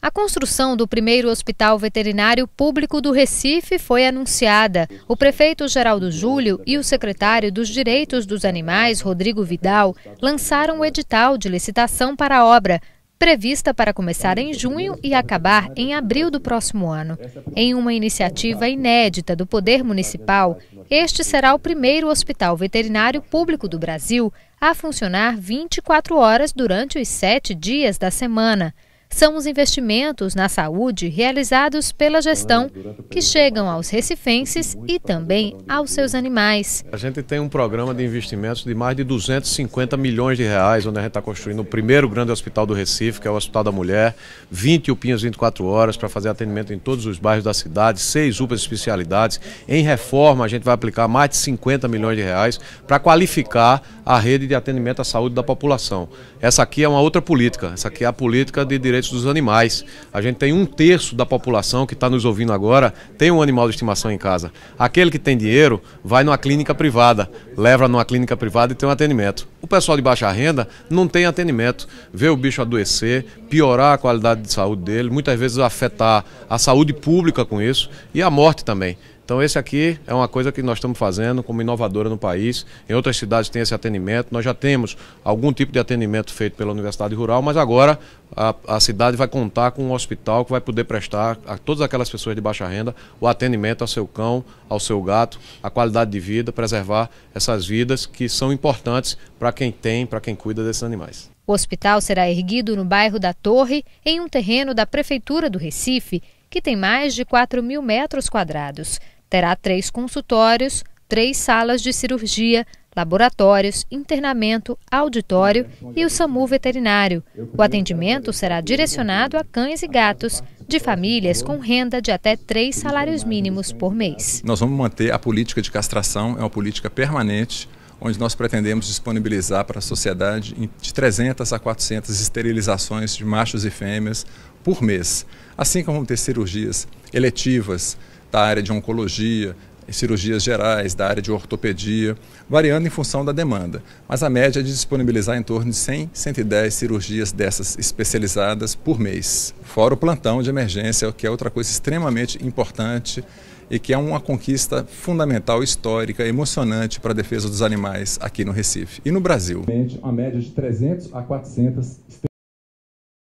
A construção do primeiro hospital veterinário público do Recife foi anunciada. O prefeito Geraldo Júlio e o secretário dos Direitos dos Animais, Rodrigo Vidal, lançaram o edital de licitação para a obra, prevista para começar em junho e acabar em abril do próximo ano. Em uma iniciativa inédita do Poder Municipal, este será o primeiro hospital veterinário público do Brasil a funcionar 24 horas durante os sete dias da semana são os investimentos na saúde realizados pela gestão que chegam aos recifenses e também aos seus animais. A gente tem um programa de investimentos de mais de 250 milhões de reais, onde a gente está construindo o primeiro grande hospital do Recife, que é o Hospital da Mulher, 20 UPINhas 24 horas para fazer atendimento em todos os bairros da cidade, seis UPAs especialidades. Em reforma, a gente vai aplicar mais de 50 milhões de reais para qualificar a rede de atendimento à saúde da população. Essa aqui é uma outra política, essa aqui é a política de direito direitos dos animais. A gente tem um terço da população que está nos ouvindo agora tem um animal de estimação em casa. Aquele que tem dinheiro vai numa clínica privada, leva numa clínica privada e tem um atendimento. O pessoal de baixa renda não tem atendimento, vê o bicho adoecer, piorar a qualidade de saúde dele, muitas vezes afetar a saúde pública com isso e a morte também. Então esse aqui é uma coisa que nós estamos fazendo como inovadora no país. Em outras cidades tem esse atendimento. Nós já temos algum tipo de atendimento feito pela Universidade Rural, mas agora a, a cidade vai contar com um hospital que vai poder prestar a todas aquelas pessoas de baixa renda o atendimento ao seu cão, ao seu gato, a qualidade de vida, preservar essas vidas que são importantes para quem tem, para quem cuida desses animais. O hospital será erguido no bairro da Torre, em um terreno da Prefeitura do Recife, que tem mais de 4 mil metros quadrados terá três consultórios, três salas de cirurgia, laboratórios, internamento, auditório e o SAMU veterinário. O atendimento será direcionado a cães e gatos de famílias com renda de até três salários mínimos por mês. Nós vamos manter a política de castração, é uma política permanente, onde nós pretendemos disponibilizar para a sociedade de 300 a 400 esterilizações de machos e fêmeas por mês. Assim como vamos ter cirurgias eletivas, da área de oncologia, cirurgias gerais, da área de ortopedia, variando em função da demanda. Mas a média é de disponibilizar em torno de 100, 110 cirurgias dessas especializadas por mês. Fora o plantão de emergência, que é outra coisa extremamente importante e que é uma conquista fundamental, histórica, emocionante para a defesa dos animais aqui no Recife e no Brasil. A média de 300 a 400